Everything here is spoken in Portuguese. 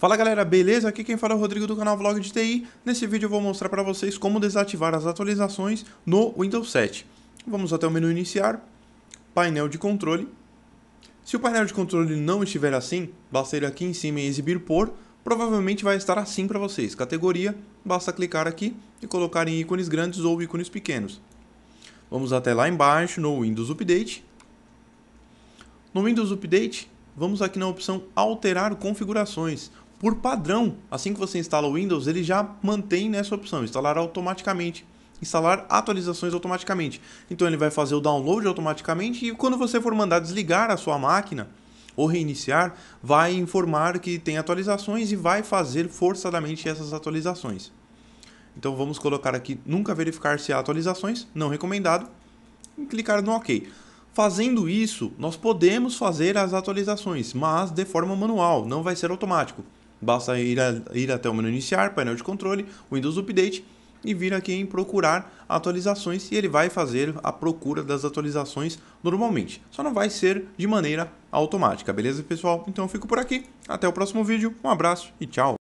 Fala galera, beleza? Aqui quem fala é o Rodrigo do canal Vlog de TI. Nesse vídeo eu vou mostrar para vocês como desativar as atualizações no Windows 7. Vamos até o menu iniciar, painel de controle. Se o painel de controle não estiver assim, basta ir aqui em cima em exibir por, provavelmente vai estar assim para vocês. Categoria, basta clicar aqui e colocar em ícones grandes ou ícones pequenos. Vamos até lá embaixo no Windows Update. No Windows Update, vamos aqui na opção Alterar configurações, por padrão, assim que você instala o Windows, ele já mantém nessa né, opção, instalar automaticamente, instalar atualizações automaticamente. Então ele vai fazer o download automaticamente e quando você for mandar desligar a sua máquina ou reiniciar, vai informar que tem atualizações e vai fazer forçadamente essas atualizações. Então vamos colocar aqui nunca verificar se há atualizações, não recomendado, e clicar no OK. Fazendo isso, nós podemos fazer as atualizações, mas de forma manual, não vai ser automático. Basta ir, a, ir até o menu iniciar, painel de controle, Windows Update e vir aqui em procurar atualizações e ele vai fazer a procura das atualizações normalmente. Só não vai ser de maneira automática, beleza pessoal? Então eu fico por aqui, até o próximo vídeo, um abraço e tchau!